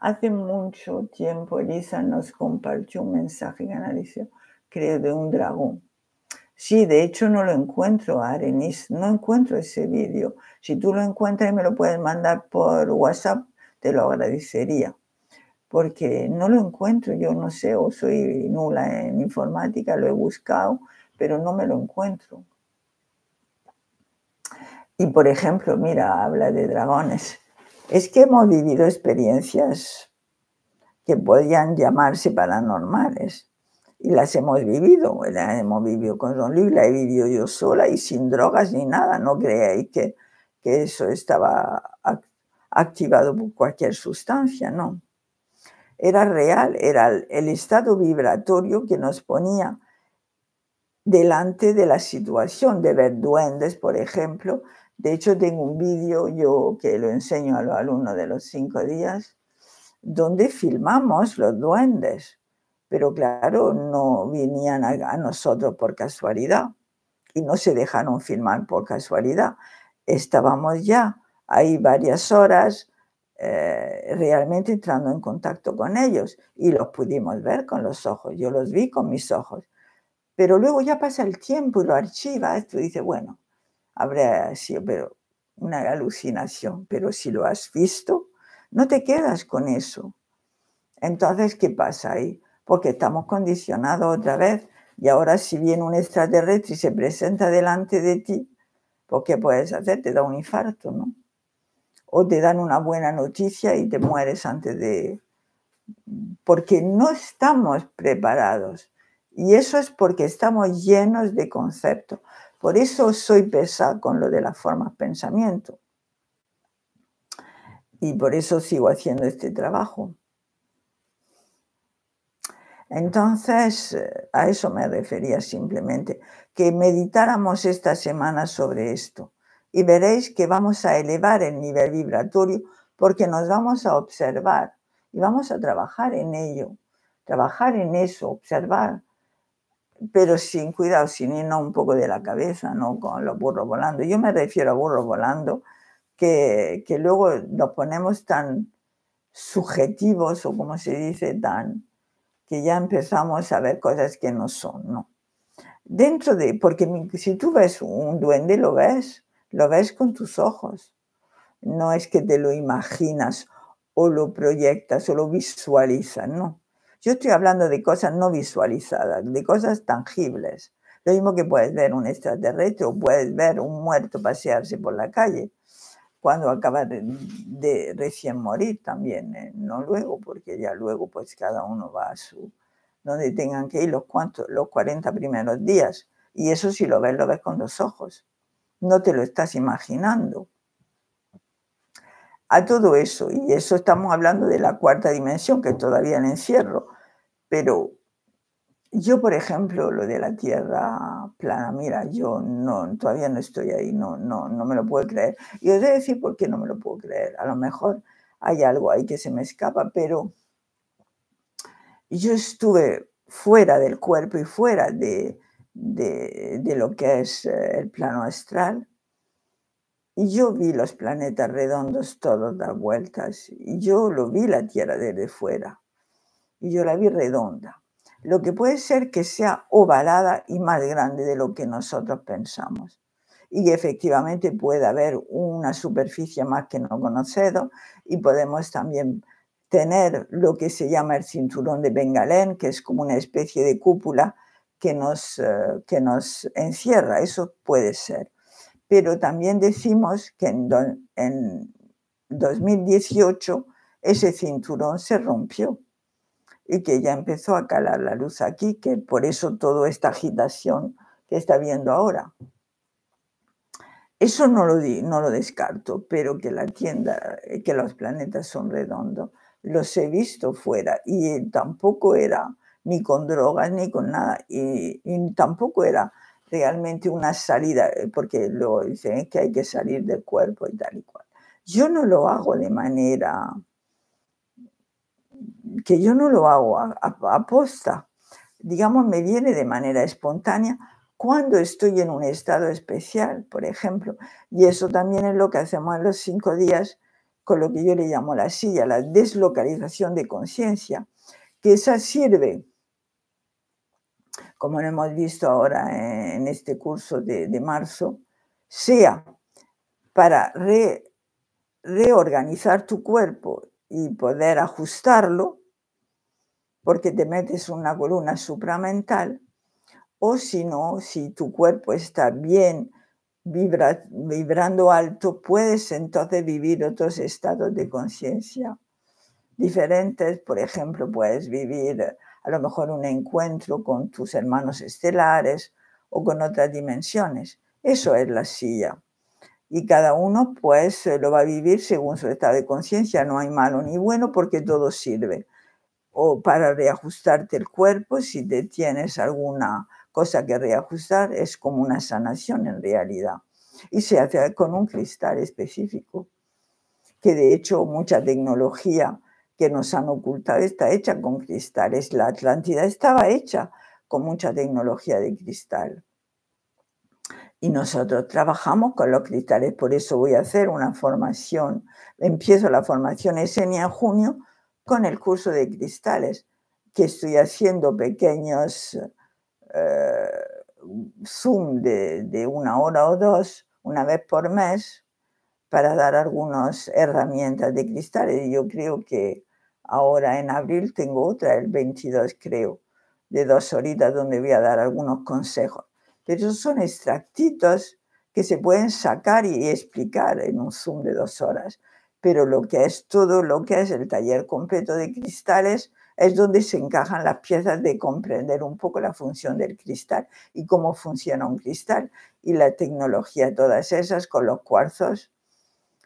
Hace mucho tiempo Elisa nos compartió un mensaje que analizó creo, de un dragón. Sí, de hecho no lo encuentro, Arenis, no encuentro ese vídeo. Si tú lo encuentras y me lo puedes mandar por WhatsApp, te lo agradecería, porque no lo encuentro, yo no sé, o soy nula en informática, lo he buscado, pero no me lo encuentro. Y por ejemplo, mira, habla de dragones. Es que hemos vivido experiencias que podían llamarse paranormales y las hemos vivido, las hemos vivido con Don Luis, la he vivido yo sola y sin drogas ni nada, no creáis que, que eso estaba activado por cualquier sustancia, no. Era real, era el estado vibratorio que nos ponía delante de la situación, de ver duendes, por ejemplo. De hecho, tengo un vídeo yo que lo enseño a los alumnos de los cinco días, donde filmamos los duendes pero claro, no venían a, nosotros por casualidad y no se dejaron filmar por casualidad. Estábamos ya ahí varias horas eh, realmente entrando en contacto con ellos y los pudimos ver con los ojos, yo los vi con mis ojos. Pero luego ya pasa el tiempo y lo archivas, tú dices, bueno, habrá sido pero una alucinación, pero si lo has visto, no te quedas con eso. Entonces, ¿qué pasa ahí? porque estamos condicionados otra vez. Y ahora si viene un extraterrestre y se presenta delante de ti, pues ¿qué puedes hacer? Te da un infarto, ¿no? O te dan una buena noticia y te mueres antes de... Porque no estamos preparados. Y eso es porque estamos llenos de conceptos. Por eso soy pesada con lo de las formas pensamiento. Y por eso sigo haciendo este trabajo. Entonces, a eso me refería simplemente, que meditáramos esta semana sobre esto y veréis que vamos a elevar el nivel vibratorio porque nos vamos a observar y vamos a trabajar en ello, trabajar en eso, observar, pero sin cuidado, sin irnos un poco de la cabeza, no con los burros volando. Yo me refiero a burros volando que, que luego nos ponemos tan subjetivos o como se dice, tan ya empezamos a ver cosas que no son, ¿no? Dentro de, porque si tú ves un duende, lo ves, lo ves con tus ojos. No es que te lo imaginas o lo proyectas o lo visualizas, no. Yo estoy hablando de cosas no visualizadas, de cosas tangibles. Lo mismo que puedes ver un extraterrestre o puedes ver un muerto pasearse por la calle cuando acaba de, recién morir también, eh, no luego, porque ya luego pues cada uno va a su, donde tengan que ir los, cuantos, los 40 primeros días. Y eso si lo ves, lo ves con los ojos. No te lo estás imaginando. A todo eso, y eso estamos hablando de la cuarta dimensión, que todavía el encierro, pero yo, por ejemplo, lo de la tierra plana, mira, yo no, todavía no estoy ahí, no, no, no me lo puedo creer. Y os voy a decir por qué no me lo puedo creer. A lo mejor hay algo ahí que se me escapa, pero yo estuve fuera del cuerpo y fuera de, de, de lo que es eh, el plano astral. Y yo vi los planetas redondos todos dar vueltas. Y yo lo vi la Tierra desde fuera. Y yo la vi redonda lo que puede ser que sea ovalada y más grande de lo que nosotros pensamos. Y efectivamente puede haber una superficie más que no conocido y podemos también tener lo que se llama el cinturón de Bengalén, que es como una especie de cúpula que nos, eh, que nos encierra, eso puede ser. Pero también decimos que en 2018 ese cinturón se rompió y que ya empezó a calar la luz aquí, que por eso toda esta agitación que está viendo ahora. Eso no lo, di, no lo descarto, pero que la tienda, eh, que los planetas son redondos, los he visto fuera y tampoco era ni con drogas ni con nada y, tampoco era realmente una salida, eh, porque lo dicen que hay que salir del cuerpo y tal y cual. Yo no lo hago de manera que yo no lo hago a posta, digamos, me viene de manera espontánea cuando estoy en un estado especial, por ejemplo. Y eso también es lo que hacemos en los cinco días con lo que yo le llamo la silla, la deslocalización de conciencia, que esa sirve, como lo hemos visto ahora en este curso de, marzo, sea para reorganizar tu cuerpo y poder ajustarlo, porque te metes una columna supramental, o si no, si tu cuerpo está bien vibra, vibrando alto, puedes entonces vivir otros estados de conciencia diferentes. Por ejemplo, puedes vivir a lo mejor un encuentro con tus hermanos estelares o con otras dimensiones. Eso es la silla. Y cada uno pues lo va a vivir según su estado de conciencia. No hay malo ni bueno porque todo sirve o para reajustarte el cuerpo, si te tienes alguna cosa que reajustar, es como una sanación en realidad. Y se hace con un cristal específico, que de hecho mucha tecnología que nos han ocultado está hecha con cristales. La Atlántida estaba hecha con mucha tecnología de cristal. Y nosotros trabajamos con los cristales, por eso voy a hacer una formación. Empiezo la formación ese en junio con el curso de cristales, que estoy haciendo pequeños eh, Zoom de, una hora o dos, una vez por mes, para dar algunas herramientas de cristales. Yo creo que ahora en abril tengo otra, el 22 creo, de dos horitas donde voy a dar algunos consejos. Pero esos son extractitos que se pueden sacar y explicar en un Zoom de dos horas pero lo que es todo lo que es el taller completo de cristales es donde se encajan las piezas de comprender un poco la función del cristal y cómo funciona un cristal y la tecnología, todas esas con los cuarzos,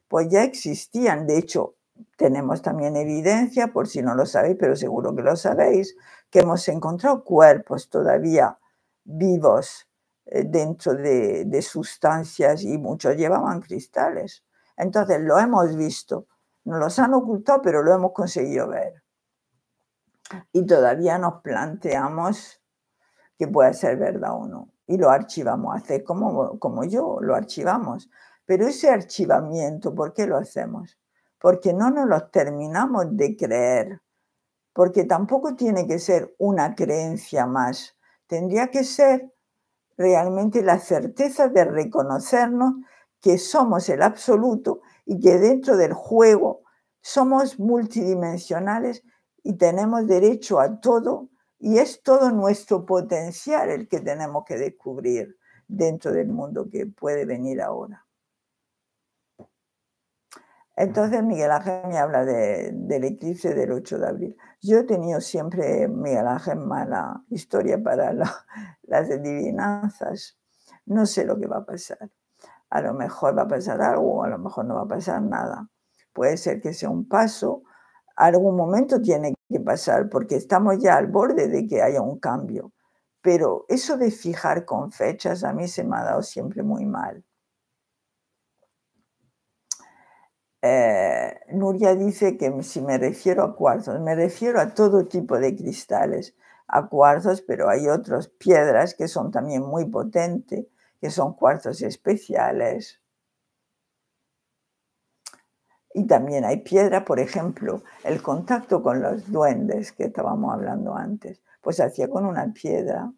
pues ya existían. De hecho, tenemos también evidencia, por si no lo sabéis, pero seguro que lo sabéis, que hemos encontrado cuerpos todavía vivos eh, dentro de, sustancias y muchos llevaban cristales. Entonces lo hemos visto, nos lo han ocultado, pero lo hemos conseguido ver. Y todavía nos planteamos que puede ser verdad o no. Y lo archivamos, hace como, como yo, lo archivamos. Pero ese archivamiento, ¿por qué lo hacemos? Porque no nos lo terminamos de creer, porque tampoco tiene que ser una creencia más, tendría que ser realmente la certeza de reconocernos que somos el absoluto y que dentro del juego somos multidimensionales y tenemos derecho a todo y es todo nuestro potencial el que tenemos que descubrir dentro del mundo que puede venir ahora. Entonces Miguel Ángel me habla del eclipse del 8 de abril. Yo he tenido siempre, Miguel Ángel, mala historia para las adivinanzas. No sé lo que va a pasar a lo mejor va a pasar algo, a lo mejor no va a pasar nada. Puede ser que sea un paso, algún momento tiene que pasar porque estamos ya al borde de que haya un cambio. Pero eso de fijar con fechas a mí se me ha dado siempre muy mal. Eh, Nuria dice que si me refiero a cuarzos, me refiero a todo tipo de cristales, a cuarzos, pero hay otras piedras que son también muy potentes que son cuartos especiales. Y también hay piedra, por ejemplo, el contacto con los duendes que estábamos hablando antes, pues hacía con una piedra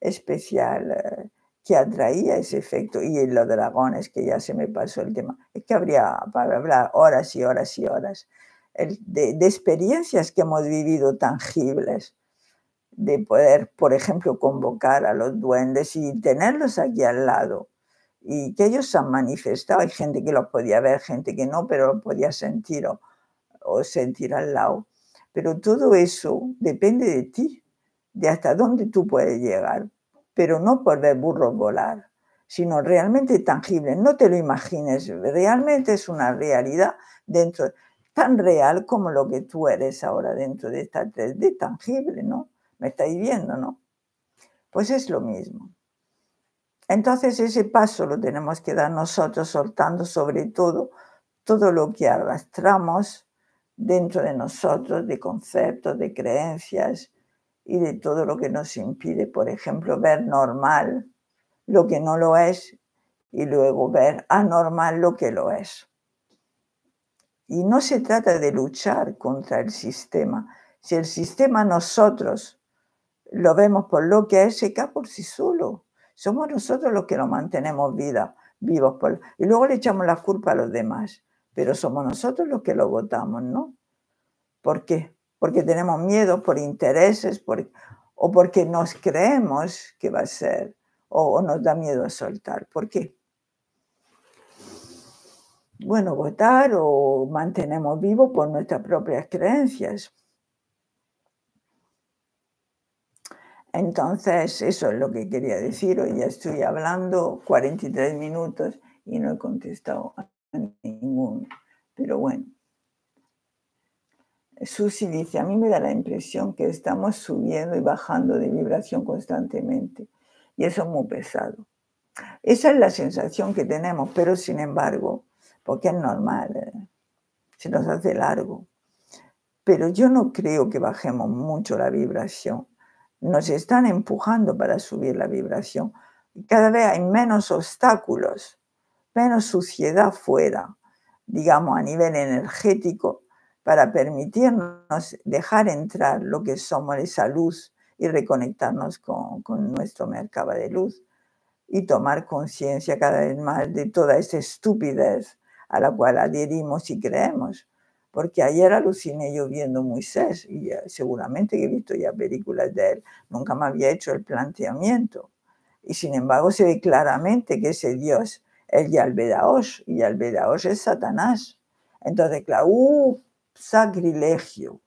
especial eh, que atraía ese efecto. Y los dragones, que ya se me pasó el tema, es que habría para hablar horas y horas y horas de experiencias que hemos vivido tangibles de poder, por ejemplo, convocar a los duendes y tenerlos aquí al lado y que ellos se han manifestado. Hay gente que los podía ver, gente que no, pero los podía sentir o, sentir al lado. Pero todo eso depende de ti, de hasta dónde tú puedes llegar, pero no por ver burros volar, sino realmente tangible. No te lo imagines, realmente es una realidad dentro, tan real como lo que tú eres ahora dentro de esta 3 tangible, ¿no? me estáis viendo, ¿no? Pues es lo mismo. Entonces ese paso lo tenemos que dar nosotros soltando sobre todo todo lo que arrastramos dentro de nosotros, de conceptos, de creencias y de todo lo que nos impide, por ejemplo, ver normal lo que no lo es y luego ver anormal lo que lo es. Y no se trata de luchar contra el sistema. Si el sistema nosotros lo vemos por lo que es seca por sí solo. Somos nosotros los que lo mantenemos vida, vivos. Por... Y luego le echamos la culpa a los demás, pero somos nosotros los que lo votamos, ¿no? ¿Por qué? Porque tenemos miedo, por intereses, por... o porque nos creemos que va a ser, o, nos da miedo a soltar. ¿Por qué? Bueno, votar o mantenemos vivo por nuestras propias creencias. Entonces, eso es lo que quería decir. Hoy ya estoy hablando 43 minutos y no he contestado a ninguno. Pero bueno. Susi dice, a mí me da la impresión que estamos subiendo y bajando de vibración constantemente. Y eso es muy pesado. Esa es la sensación que tenemos, pero sin embargo, porque es normal, ¿eh? se nos hace largo. Pero yo no creo que bajemos mucho la vibración nos están empujando para subir la vibración. cada vez hay menos obstáculos, menos suciedad fuera, digamos, a nivel energético, para permitirnos dejar entrar lo que somos, esa luz, y reconectarnos con, con nuestro mercado de luz y tomar conciencia cada vez más de toda esa estupidez a la cual adherimos y creemos porque ayer aluciné yo viendo Moisés y seguramente he visto ya películas de él, nunca me había hecho el planteamiento. Y sin embargo se ve claramente que ese Dios es Yalbedaos y Yalbedaos es Satanás. Entonces, claro, uh, sacrilegio.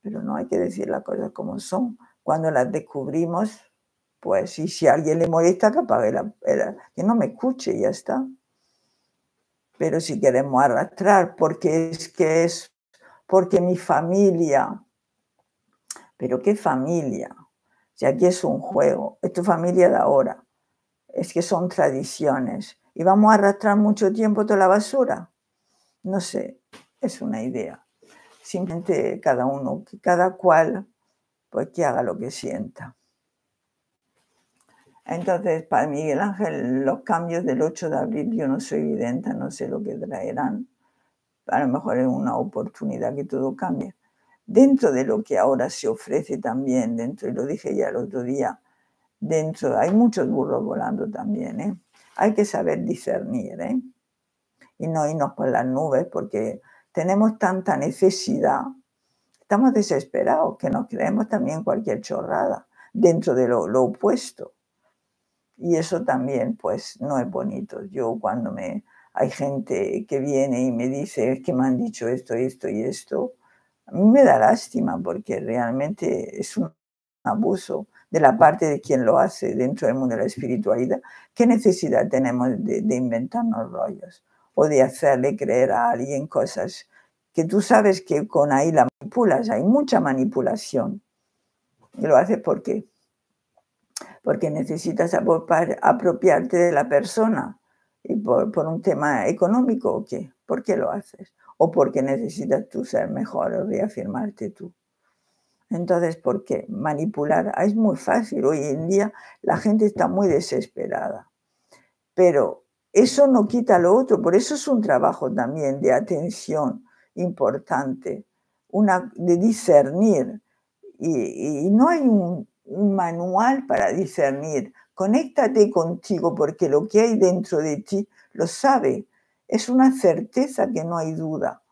Pero no hay que decir las cosas como son. Cuando las descubrimos, pues, y si alguien le molesta, que apague la, que no me escuche, ya está pero si queremos arrastrar, porque es que es, porque mi familia, pero qué familia, si aquí es un juego, es tu familia de ahora, es que son tradiciones, y vamos a arrastrar mucho tiempo toda la basura, no sé, es una idea, simplemente cada uno, cada cual, pues que haga lo que sienta. Entonces, para Miguel Ángel, los cambios del 8 de abril, yo no soy evidente no sé lo que traerán. A lo mejor es una oportunidad que todo cambie. Dentro de lo que ahora se ofrece también, dentro, y lo dije ya el otro día, dentro, hay muchos burros volando también, ¿eh? Hay que saber discernir, ¿eh? Y no irnos por las nubes, porque tenemos tanta necesidad, estamos desesperados, que nos creemos también cualquier chorrada, dentro de lo opuesto y eso también pues no es bonito. Yo cuando me hay gente que viene y me dice que me han dicho esto, esto y esto, a mí me da lástima porque realmente es un abuso de la parte de quien lo hace dentro del mundo de la espiritualidad. ¿Qué necesidad tenemos de, inventarnos rollos o de hacerle creer a alguien cosas que tú sabes que con ahí la manipulas? Hay mucha manipulación. Y lo hace porque porque necesitas apropiarte de la persona y por, un tema económico o qué, ¿por qué lo haces? O porque necesitas tú ser mejor o reafirmarte tú. Entonces, ¿por qué manipular? Ah, es muy fácil. Hoy en día la gente está muy desesperada. Pero eso no quita lo otro. Por eso es un trabajo también de atención importante, una, de discernir. y no hay un un manual para discernir. Conéctate contigo porque lo que hay dentro de ti lo sabe. Es una certeza que no hay duda.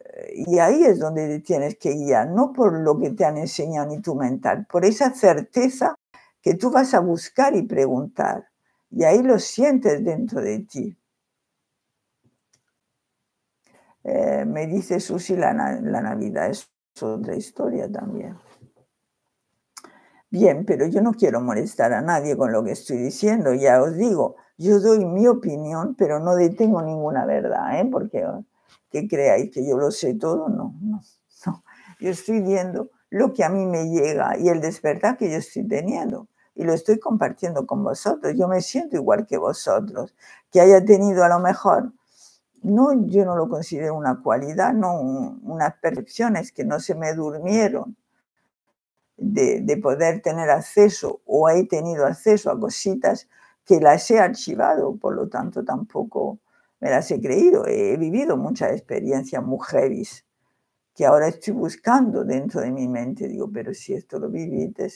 Eh, y ahí es donde tienes que guiar, no por lo que te han enseñado ni tu mental, por esa certeza que tú vas a buscar y preguntar. Y ahí lo sientes dentro de ti. Eh, me dice Susi, la, la Navidad es otra historia también. Bien, pero yo no quiero molestar a nadie con lo que estoy diciendo, ya os digo, yo doy mi opinión, pero no detengo ninguna verdad, ¿eh? porque que creáis que yo lo sé todo, no, no, no. Yo estoy viendo lo que a mí me llega y el despertar que yo estoy teniendo y lo estoy compartiendo con vosotros. Yo me siento igual que vosotros, que haya tenido a lo mejor, no, yo no lo considero una cualidad, no, unas percepciones que no se me durmieron de, poder tener acceso o he tenido acceso a cositas que las he archivado, por lo tanto tampoco me las he creído. He vivido muchas experiencias mujeres que ahora estoy buscando dentro de mi mente. Digo, pero si esto lo viviste.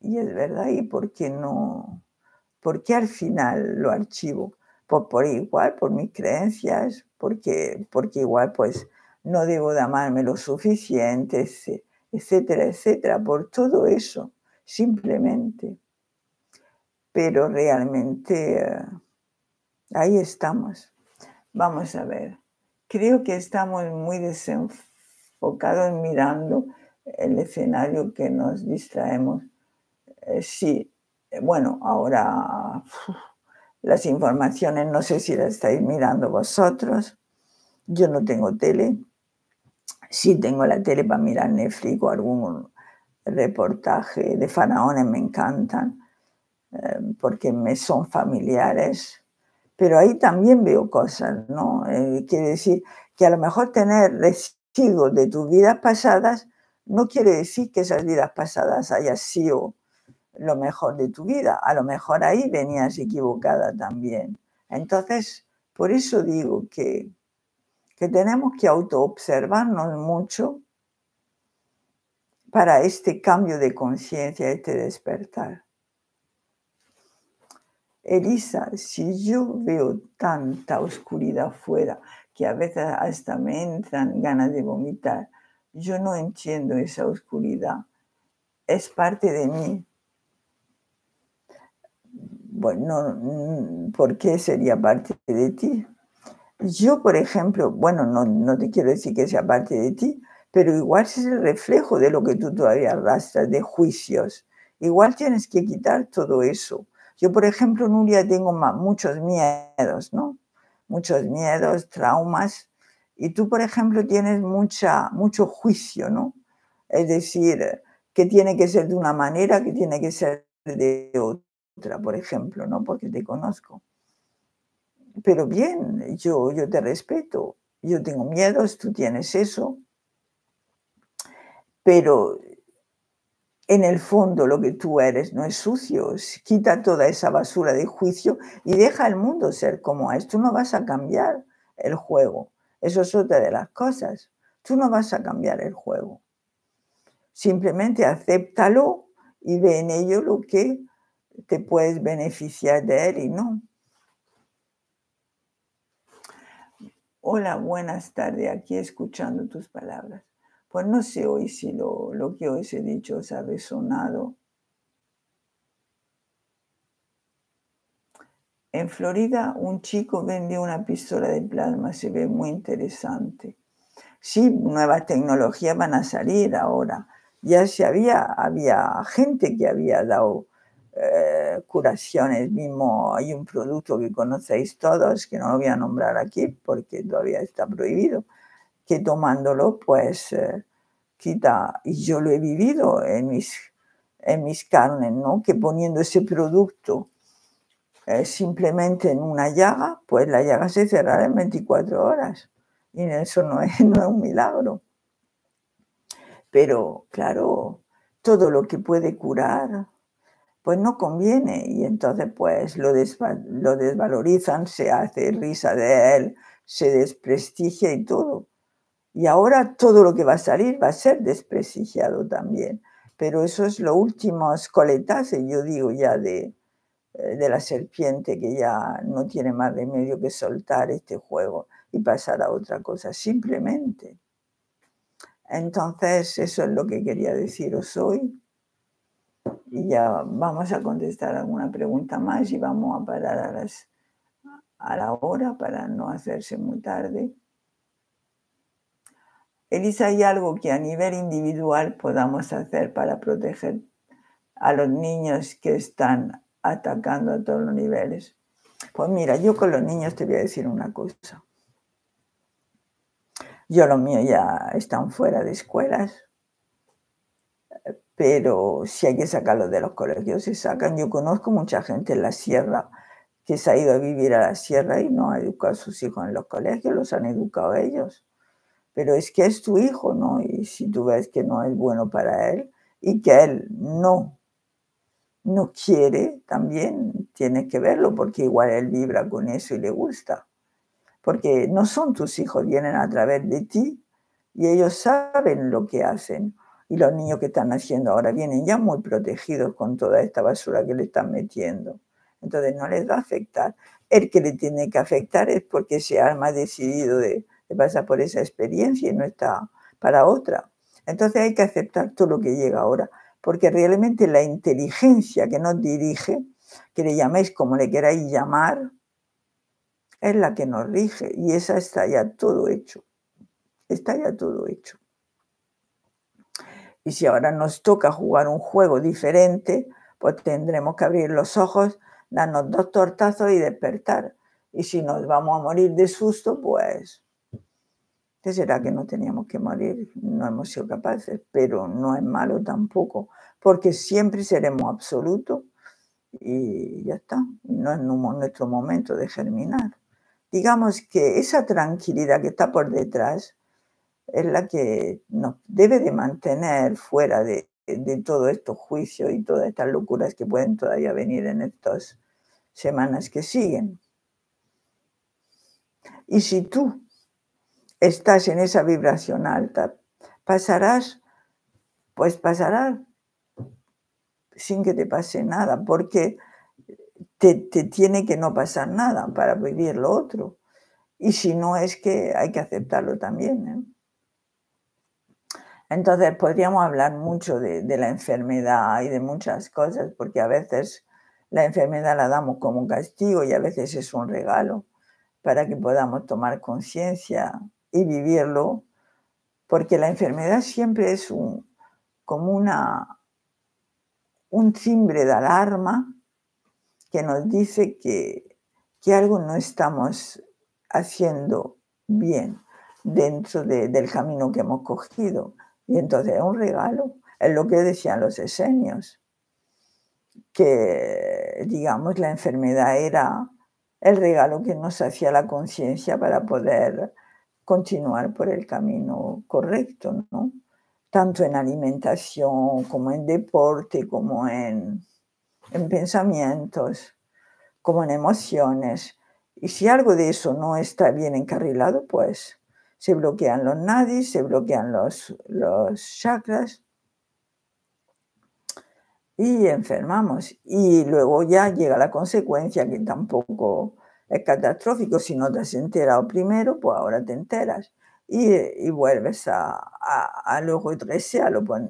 y es verdad, ¿y por qué no? ¿Por qué al final lo archivo? Pues por igual, por mis creencias, porque, porque igual pues no debo de amarme lo suficiente, etcétera, etcétera, por todo eso, simplemente. Pero realmente eh, ahí estamos. Vamos a ver, creo que estamos muy desenfocados mirando el escenario que nos distraemos. Eh, sí, eh, bueno, ahora las informaciones, no sé si las estáis mirando vosotros. Yo no tengo tele, si tengo la tele para mirar Netflix o algún reportaje de faraones, me encantan, eh, porque me son familiares, pero ahí también veo cosas, ¿no? Eh, quiere decir que a lo mejor tener residuos de tus vidas pasadas no quiere decir que esas vidas pasadas hayan sido lo mejor de tu vida, a lo mejor ahí venías equivocada también. Entonces, por eso digo que que tenemos que autoobservarnos mucho para este cambio de conciencia, este despertar. Elisa, si yo veo tanta oscuridad fuera que a veces hasta me entran ganas de vomitar, yo no entiendo esa oscuridad, es parte de mí. Bueno, mm, ¿por qué sería parte de ti? Yo, por ejemplo, bueno, no, no te quiero decir que sea parte de ti, pero igual es el reflejo de lo que tú todavía arrastras, de juicios. Igual tienes que quitar todo eso. Yo, por ejemplo, Nuria, tengo muchos miedos, ¿no? Muchos miedos, traumas. Y tú, por ejemplo, tienes mucha, mucho juicio, ¿no? Es decir, que tiene que ser de una manera, que tiene que ser de otra, por ejemplo, ¿no? Porque te conozco pero bien, yo, yo te respeto, yo tengo miedos, tú tienes eso, pero en el fondo lo que tú eres no es sucio, quita toda esa basura de juicio y deja el mundo ser como es, tú no vas a cambiar el juego, eso es otra de las cosas, tú no vas a cambiar el juego, simplemente acéptalo y ve en ello lo que te puedes beneficiar de él y no. Hola, buenas tardes, aquí escuchando tus palabras. Pues no sé hoy si lo, que hoy he dicho os ha resonado. En Florida un chico vende una pistola de plasma, se ve muy interesante. Sí, nuevas tecnologías van a salir ahora. Ya se había, había gente que había dado eh, curaciones mismo. Hay un producto que conocéis todos, que no lo voy a nombrar aquí porque todavía está prohibido, que tomándolo pues eh, quita, y yo lo he vivido en mis, en mis carnes, ¿no? que poniendo ese producto eh, simplemente en una llaga, pues la llaga se cerrará en 24 horas. Y eso no es un milagro. Pero claro, todo lo que puede curar pues no conviene y entonces pues lo, desvalorizan, se hace risa de él, se desprestigia y todo. Y ahora todo lo que va a salir va a ser desprestigiado también. Pero eso es lo último y yo digo ya, de, eh, de la serpiente que ya no tiene más remedio que soltar este juego y pasar a otra cosa, simplemente. Entonces, eso es lo que quería deciros hoy. Y ya vamos a contestar alguna pregunta más y vamos a parar a, la hora para no hacerse muy tarde. Elisa, ¿hay algo que a nivel individual podamos hacer para proteger a los niños que están atacando a todos los niveles? Pues mira, yo con los niños te voy a decir una cosa. Yo lo mío ya están fuera de escuelas, pero si hay que sacarlos de los colegios, se sacan. Yo conozco mucha gente en la sierra que se ha ido a vivir a la sierra y no ha educado a sus hijos en los colegios, los han educado ellos. Pero es que es tu hijo, ¿no? Y si tú ves que no es bueno para él y que él no, no quiere, también tienes que verlo, porque igual él vibra con eso y le gusta. Porque no son tus hijos, vienen a través de ti y ellos saben lo que hacen y los niños que están naciendo ahora vienen ya muy protegidos con toda esta basura que le están metiendo. Entonces no les va a afectar. El que le tiene que afectar es porque se ha decidido de, de pasar por esa experiencia y no está para otra. Entonces hay que aceptar todo lo que llega ahora, porque realmente la inteligencia que nos dirige, que le llaméis como le queráis llamar, es la que nos rige y esa está ya todo hecho. Está ya todo hecho. Y si ahora nos toca jugar un juego diferente, pues tendremos que abrir los ojos, darnos dos tortazos y despertar. Y si nos vamos a morir de susto, pues, ¿qué será que no teníamos que morir? No hemos sido capaces, pero no es malo tampoco, porque siempre seremos absolutos y ya está, no es nuestro momento de germinar. Digamos que esa tranquilidad que está por detrás es la que nos debe de mantener fuera de, todo todo juicio y todas estas locuras que pueden todavía venir en estas semanas que siguen. Y si tú estás en esa vibración alta, pasarás, pues pasarás sin que te pase nada, porque te, te tiene que no pasar nada para vivir lo otro. Y si no es que hay que aceptarlo también. ¿eh? Entonces podríamos hablar mucho de, la enfermedad y de muchas cosas, porque a veces la enfermedad la damos como un castigo y a veces es un regalo para que podamos tomar conciencia y vivirlo, porque la enfermedad siempre es como una, un timbre de alarma que nos dice que, algo no estamos haciendo bien dentro del camino que hemos cogido y entonces es un regalo, es lo que decían los esenios, que digamos la enfermedad era el regalo que nos hacía la conciencia para poder continuar por el camino correcto, tanto en alimentación como en deporte, como en pensamientos, como en emociones. Y si algo de eso no está bien encarrilado, pues se bloquean los nadis, se bloquean los, los chakras y enfermamos. Y luego ya llega la consecuencia que tampoco es catastrófico, si no te has enterado primero, pues ahora te enteras y, vuelves a, a, a, lo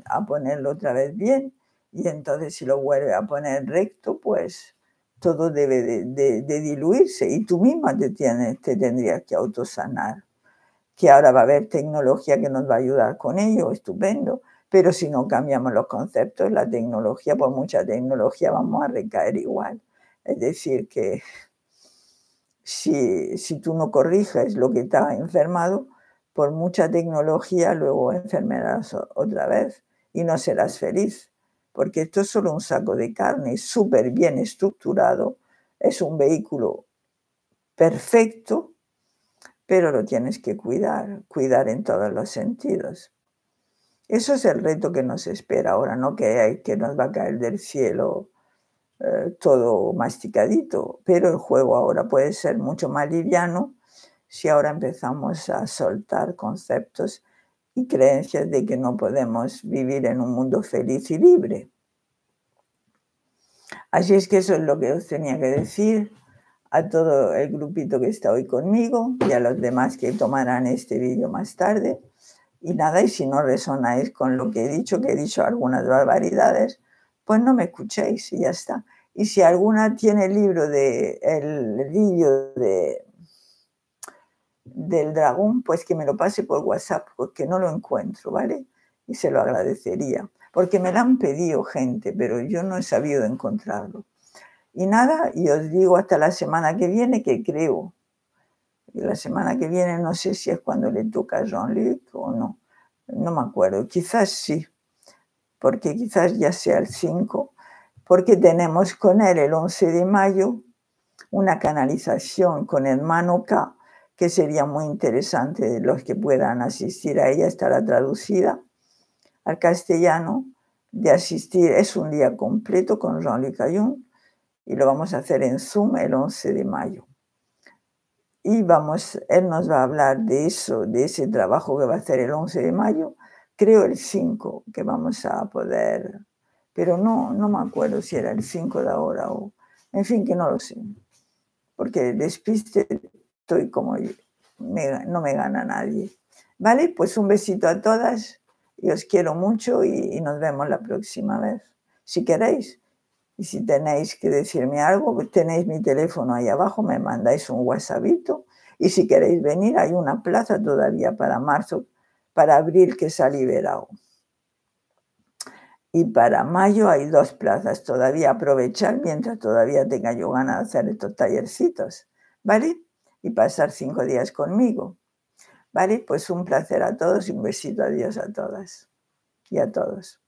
a ponerlo otra vez bien y entonces si lo vuelves a poner recto, pues todo debe de, diluirse y tú misma te, te tendrías que autosanar que ahora va a haber tecnología que nos va a ayudar con ello, estupendo, pero si no cambiamos los conceptos, la tecnología, por mucha tecnología, vamos a recaer igual. Es decir, que si, tú no corriges lo que está enfermado, por mucha tecnología luego enfermarás otra vez y no serás feliz, porque esto es solo un saco de carne súper bien estructurado, es un vehículo perfecto pero lo tienes que cuidar, cuidar en todos los sentidos. Eso es el reto que nos espera ahora, no que, hay, que nos va a caer del cielo eh, todo masticadito, pero el juego ahora puede ser mucho más liviano si ahora empezamos a soltar conceptos y creencias de que no podemos vivir en un mundo feliz y libre. Así es que eso es lo que os tenía que decir a todo el grupito que está hoy conmigo y a los demás que tomarán este vídeo más tarde. Y nada, y si no resonáis con lo que he dicho, que he dicho algunas barbaridades, pues no me escuchéis y ya está. Y si alguna tiene el libro de el vídeo de del dragón, pues que me lo pase por WhatsApp, porque no lo encuentro, ¿vale? Y se lo agradecería, porque me lo han pedido gente, pero yo no he sabido encontrarlo. Y nada, y os digo hasta la semana que viene que creo. la semana que viene no sé si es cuando le toca a Jean-Luc o no. No me acuerdo. Quizás sí, porque quizás ya sea el 5, porque tenemos con él el 11 de mayo una canalización con el K, que sería muy interesante los que puedan asistir a ella, estará traducida al castellano, de asistir, es un día completo con Jean-Luc Ayun, y lo vamos a hacer en Zoom el 11 de mayo. Y vamos, él nos va a hablar de eso, de ese trabajo que va a hacer el 11 de mayo, creo el 5 que vamos a poder, pero no, no me acuerdo si era el 5 de ahora o, en fin, que no lo sé, porque despiste estoy como no me gana nadie. ¿Vale? Pues un besito a todas y os quiero mucho y nos vemos la próxima vez, si queréis. Y si tenéis que decirme algo, tenéis mi teléfono ahí abajo, me mandáis un WhatsAppito. Y si queréis venir, hay una plaza todavía para marzo, para abril que se ha liberado. Y para mayo hay dos plazas todavía, aprovechar mientras todavía tenga yo ganas de hacer estos tallercitos, ¿vale? Y pasar cinco días conmigo, ¿vale? Pues un placer a todos y un besito a adiós a todas y a todos.